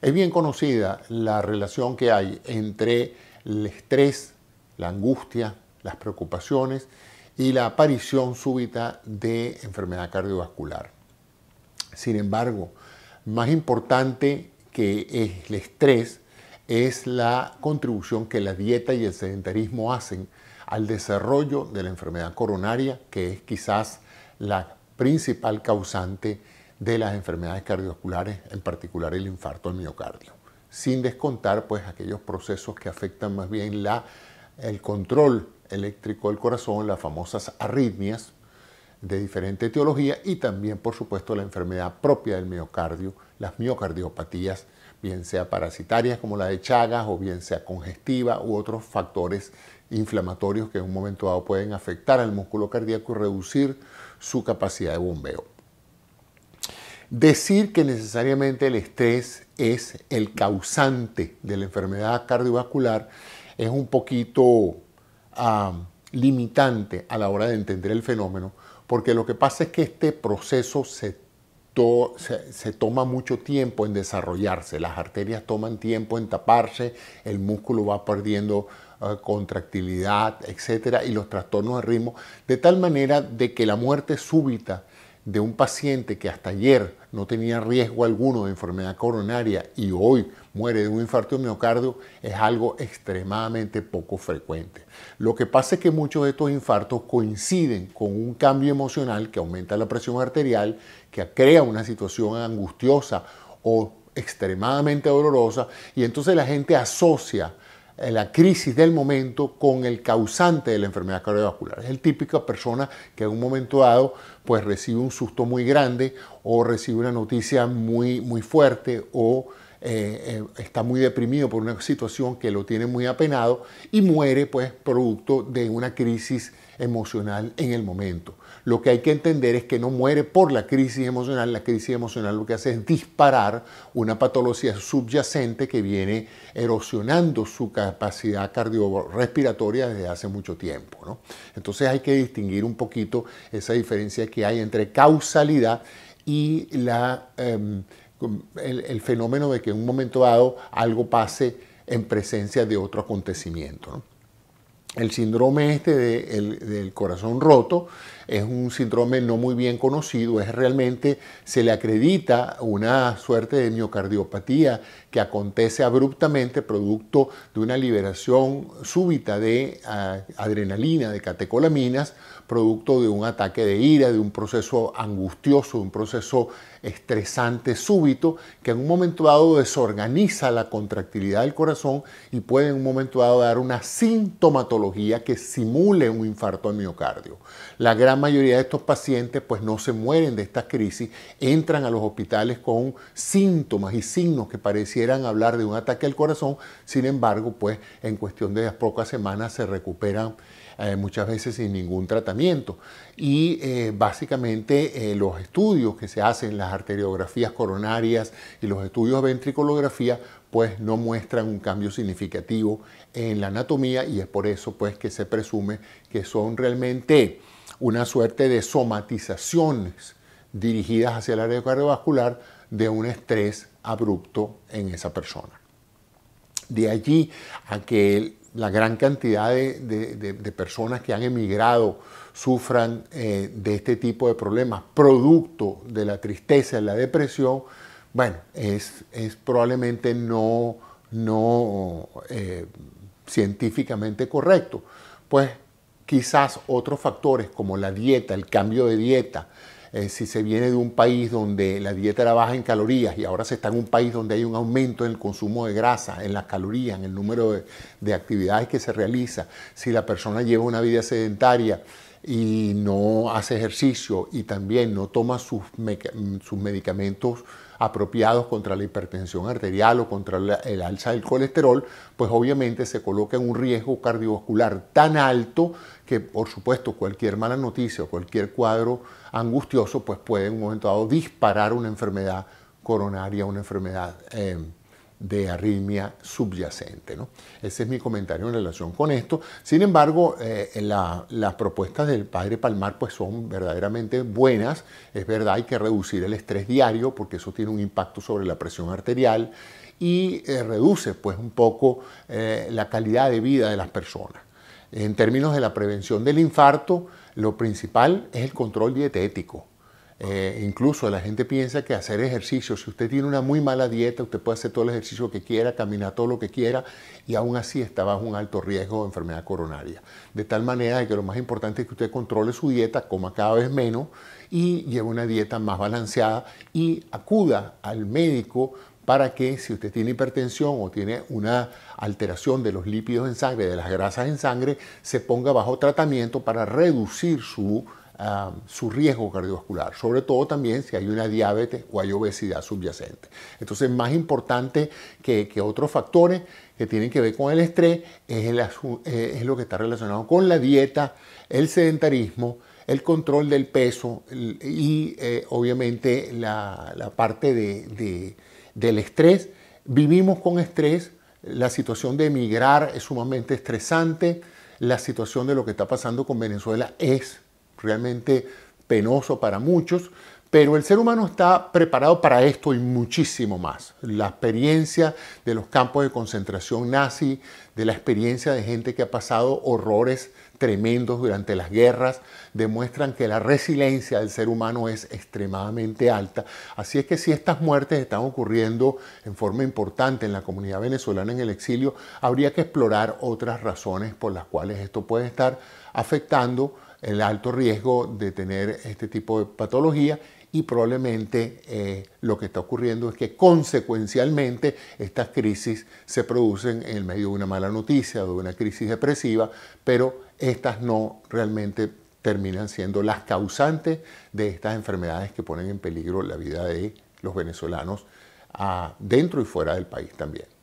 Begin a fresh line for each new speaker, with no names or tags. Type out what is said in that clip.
Es bien conocida la relación que hay entre el estrés, la angustia, las preocupaciones y la aparición súbita de enfermedad cardiovascular. Sin embargo, más importante que el estrés es la contribución que la dieta y el sedentarismo hacen al desarrollo de la enfermedad coronaria, que es quizás la principal causante de las enfermedades cardiovasculares, en particular el infarto al miocardio, sin descontar pues aquellos procesos que afectan más bien la, el control eléctrico del corazón, las famosas arritmias de diferente etiología y también por supuesto la enfermedad propia del miocardio, las miocardiopatías, bien sea parasitarias como la de Chagas o bien sea congestiva u otros factores inflamatorios que en un momento dado pueden afectar al músculo cardíaco y reducir su capacidad de bombeo. Decir que necesariamente el estrés es el causante de la enfermedad cardiovascular es un poquito limitante a la hora de entender el fenómeno, porque lo que pasa es que este proceso se, toma mucho tiempo en desarrollarse, las arterias toman tiempo en taparse, el músculo va perdiendo eh, contractilidad, etcétera, y los trastornos de ritmo, de tal manera de que la muerte súbita de un paciente que hasta ayer no tenía riesgo alguno de enfermedad coronaria y hoy muere de un infarto de miocardio es algo extremadamente poco frecuente. Lo que pasa es que muchos de estos infartos coinciden con un cambio emocional que aumenta la presión arterial, que crea una situación angustiosa o extremadamente dolorosa y entonces la gente asocia la crisis del momento con el causante de la enfermedad cardiovascular. Es el típico persona que en un momento dado pues recibe un susto muy grande o recibe una noticia muy, muy fuerte o eh, eh, está muy deprimido por una situación que lo tiene muy apenado y muere pues producto de una crisis emocional en el momento. Lo que hay que entender es que no muere por la crisis emocional, la crisis emocional lo que hace es disparar una patología subyacente que viene erosionando su capacidad cardiorrespiratoria desde hace mucho tiempo. Entonces hay que distinguir un poquito esa diferencia que hay entre causalidad y la... Em, el, fenómeno de que en un momento dado algo pase en presencia de otro acontecimiento. El síndrome este del corazón roto es un síndrome no muy bien conocido, es realmente, se le acredita una suerte de miocardiopatía que acontece abruptamente producto de una liberación súbita de ah, adrenalina, de catecolaminas, producto de un ataque de ira, de un proceso angustioso, de un proceso estresante súbito, que en un momento dado desorganiza la contractilidad del corazón y puede en un momento dado dar una sintomatología que simule un infarto al miocardio. La gran mayoría de estos pacientes pues no se mueren de esta crisis, entran a los hospitales con síntomas y signos que parecieran hablar de un ataque al corazón, sin embargo pues en cuestión de pocas semanas se recuperan eh, muchas veces sin ningún tratamiento. Y eh, básicamente eh, los estudios que se hacen, las arteriografías coronarias y los estudios de ventriculografía, pues no muestran un cambio significativo en la anatomía y es por eso pues que se presume que son realmente una suerte de somatizaciones dirigidas hacia el área cardiovascular de un estrés abrupto en esa persona. De allí a que la gran cantidad de, personas que han emigrado sufran eh, de este tipo de problemas, producto de la tristeza y la depresión, bueno, es, probablemente no, no eh, científicamente correcto. Pues quizás otros factores como la dieta, el cambio de dieta, eh, si se viene de un país donde la dieta era baja en calorías y ahora se está en un país donde hay un aumento en el consumo de grasa, en las calorías, en el número de, de actividades que se realiza, si la persona lleva una vida sedentaria, y no hace ejercicio y también no toma sus, medicamentos apropiados contra la hipertensión arterial o contra el alza del colesterol, pues obviamente se coloca en un riesgo cardiovascular tan alto que por supuesto cualquier mala noticia o cualquier cuadro angustioso pues puede en un momento dado disparar una enfermedad coronaria, una enfermedad eh, de arritmia subyacente. Ese es mi comentario en relación con esto. Sin embargo, eh, las propuestas del padre Palmar pues, son verdaderamente buenas. Es verdad, hay que reducir el estrés diario porque eso tiene un impacto sobre la presión arterial y eh, reduce pues, un poco eh, la calidad de vida de las personas. En términos de la prevención del infarto, lo principal es el control dietético eh, incluso la gente piensa que hacer ejercicio, si usted tiene una muy mala dieta, usted puede hacer todo el ejercicio que quiera, caminar todo lo que quiera y aún así está bajo un alto riesgo de enfermedad coronaria. De tal manera que lo más importante es que usted controle su dieta, coma cada vez menos y lleve una dieta más balanceada y acuda al médico para que si usted tiene hipertensión o tiene una alteración de los lípidos en sangre, de las grasas en sangre, se ponga bajo tratamiento para reducir su su riesgo cardiovascular, sobre todo también si hay una diabetes o hay obesidad subyacente. Entonces, más importante que, otros factores que tienen que ver con el estrés eh, es, lo que está relacionado con la dieta, el sedentarismo, el control del peso y eh, obviamente la, parte del estrés. Vivimos con estrés, la situación de emigrar es sumamente estresante, la situación de lo que está pasando con Venezuela es realmente penoso para muchos, pero el ser humano está preparado para esto y muchísimo más. La experiencia de los campos de concentración nazi, de la experiencia de gente que ha pasado horrores tremendos durante las guerras demuestran que la resiliencia del ser humano es extremadamente alta. Así es que si estas muertes están ocurriendo en forma importante en la comunidad venezolana en el exilio, habría que explorar otras razones por las cuales esto puede estar afectando el alto riesgo de tener este tipo de patología y probablemente eh, lo que está ocurriendo es que consecuencialmente estas crisis se producen en medio de una mala noticia, de una crisis depresiva, pero estas no realmente terminan siendo las causantes de estas enfermedades que ponen en peligro la vida de los venezolanos ah, dentro y fuera del país también.